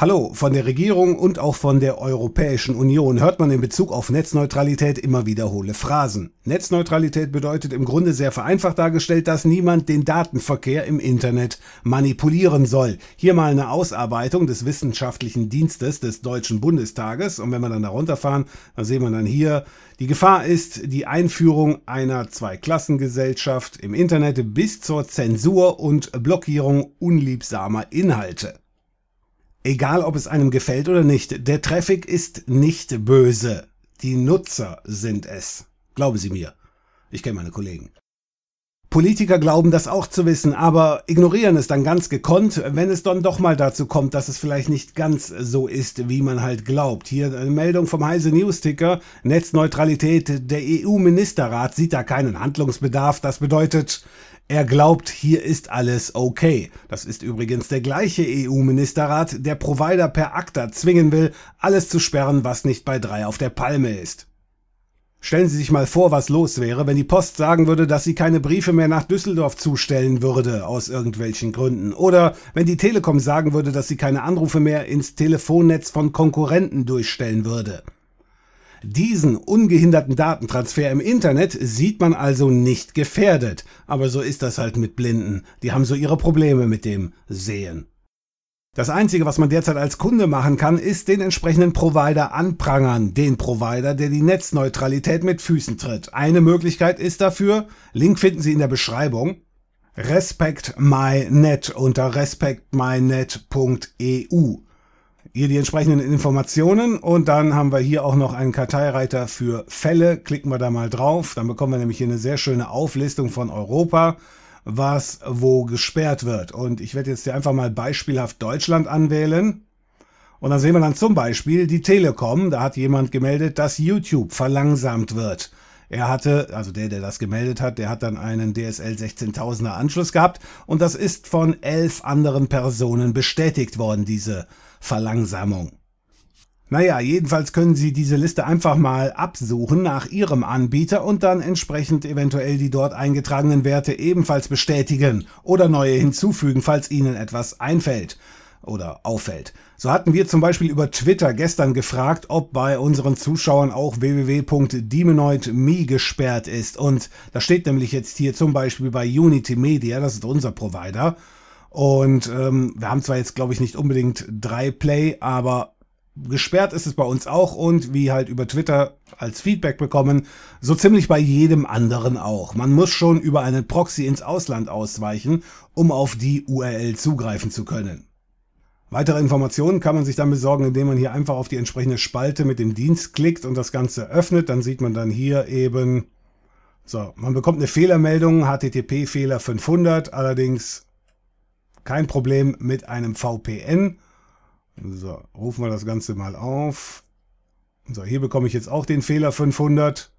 Hallo, von der Regierung und auch von der Europäischen Union hört man in Bezug auf Netzneutralität immer wieder hohle Phrasen. Netzneutralität bedeutet im Grunde sehr vereinfacht dargestellt, dass niemand den Datenverkehr im Internet manipulieren soll. Hier mal eine Ausarbeitung des wissenschaftlichen Dienstes des Deutschen Bundestages und wenn wir dann da runterfahren, dann sehen wir dann hier, die Gefahr ist die Einführung einer Zweiklassengesellschaft im Internet bis zur Zensur und Blockierung unliebsamer Inhalte. Egal, ob es einem gefällt oder nicht, der Traffic ist nicht böse. Die Nutzer sind es. Glauben Sie mir. Ich kenne meine Kollegen. Politiker glauben das auch zu wissen, aber ignorieren es dann ganz gekonnt, wenn es dann doch mal dazu kommt, dass es vielleicht nicht ganz so ist, wie man halt glaubt. Hier eine Meldung vom Heise Newsticker. Netzneutralität. Der EU-Ministerrat sieht da keinen Handlungsbedarf. Das bedeutet, er glaubt, hier ist alles okay. Das ist übrigens der gleiche EU-Ministerrat, der Provider per ACTA zwingen will, alles zu sperren, was nicht bei drei auf der Palme ist. Stellen Sie sich mal vor, was los wäre, wenn die Post sagen würde, dass sie keine Briefe mehr nach Düsseldorf zustellen würde, aus irgendwelchen Gründen. Oder wenn die Telekom sagen würde, dass sie keine Anrufe mehr ins Telefonnetz von Konkurrenten durchstellen würde. Diesen ungehinderten Datentransfer im Internet sieht man also nicht gefährdet. Aber so ist das halt mit Blinden. Die haben so ihre Probleme mit dem Sehen. Das Einzige, was man derzeit als Kunde machen kann, ist den entsprechenden Provider anprangern, den Provider, der die Netzneutralität mit Füßen tritt. Eine Möglichkeit ist dafür, Link finden Sie in der Beschreibung, respectmynet unter respectmynet.eu hier die entsprechenden Informationen und dann haben wir hier auch noch einen Karteireiter für Fälle. Klicken wir da mal drauf, dann bekommen wir nämlich hier eine sehr schöne Auflistung von Europa, was wo gesperrt wird. Und ich werde jetzt hier einfach mal beispielhaft Deutschland anwählen. Und dann sehen wir dann zum Beispiel die Telekom. Da hat jemand gemeldet, dass YouTube verlangsamt wird. Er hatte, also der, der das gemeldet hat, der hat dann einen DSL 16000er Anschluss gehabt und das ist von elf anderen Personen bestätigt worden, diese Verlangsamung. Naja, jedenfalls können Sie diese Liste einfach mal absuchen nach Ihrem Anbieter und dann entsprechend eventuell die dort eingetragenen Werte ebenfalls bestätigen oder neue hinzufügen, falls Ihnen etwas einfällt oder auffällt. So hatten wir zum Beispiel über Twitter gestern gefragt, ob bei unseren Zuschauern auch www.demonoid.me gesperrt ist. Und das steht nämlich jetzt hier zum Beispiel bei Unity Media, das ist unser Provider. Und ähm, wir haben zwar jetzt, glaube ich, nicht unbedingt drei Play, aber gesperrt ist es bei uns auch und wie halt über Twitter als Feedback bekommen, so ziemlich bei jedem anderen auch. Man muss schon über einen Proxy ins Ausland ausweichen, um auf die URL zugreifen zu können. Weitere Informationen kann man sich dann besorgen, indem man hier einfach auf die entsprechende Spalte mit dem Dienst klickt und das Ganze öffnet. Dann sieht man dann hier eben, so, man bekommt eine Fehlermeldung, HTTP-Fehler 500, allerdings kein Problem mit einem VPN. So, rufen wir das Ganze mal auf. So, hier bekomme ich jetzt auch den Fehler 500.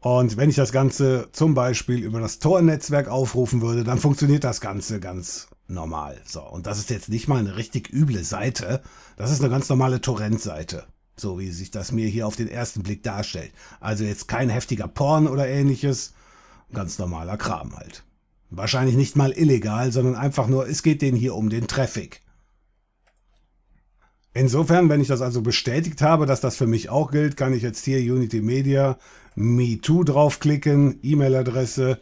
Und wenn ich das Ganze zum Beispiel über das Tor-Netzwerk aufrufen würde, dann funktioniert das Ganze ganz normal. So, und das ist jetzt nicht mal eine richtig üble Seite. Das ist eine ganz normale Torrent-Seite. So wie sich das mir hier auf den ersten Blick darstellt. Also jetzt kein heftiger Porn oder ähnliches. Ganz normaler Kram halt. Wahrscheinlich nicht mal illegal, sondern einfach nur, es geht denen hier um den Traffic. Insofern, wenn ich das also bestätigt habe, dass das für mich auch gilt, kann ich jetzt hier Unity Media, MeToo draufklicken, E-Mail-Adresse,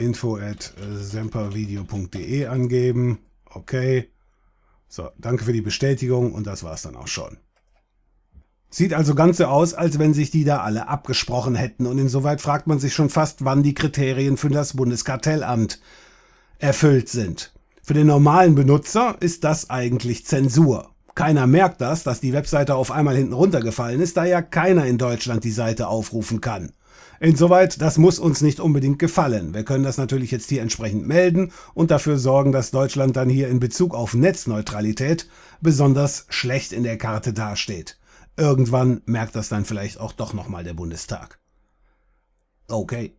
info at äh, sempervideo.de angeben. Okay. So, danke für die Bestätigung und das war's dann auch schon. Sieht also ganz so aus, als wenn sich die da alle abgesprochen hätten und insoweit fragt man sich schon fast, wann die Kriterien für das Bundeskartellamt erfüllt sind. Für den normalen Benutzer ist das eigentlich Zensur. Keiner merkt das, dass die Webseite auf einmal hinten runtergefallen ist, da ja keiner in Deutschland die Seite aufrufen kann. Insoweit, das muss uns nicht unbedingt gefallen. Wir können das natürlich jetzt hier entsprechend melden und dafür sorgen, dass Deutschland dann hier in Bezug auf Netzneutralität besonders schlecht in der Karte dasteht. Irgendwann merkt das dann vielleicht auch doch nochmal der Bundestag. Okay.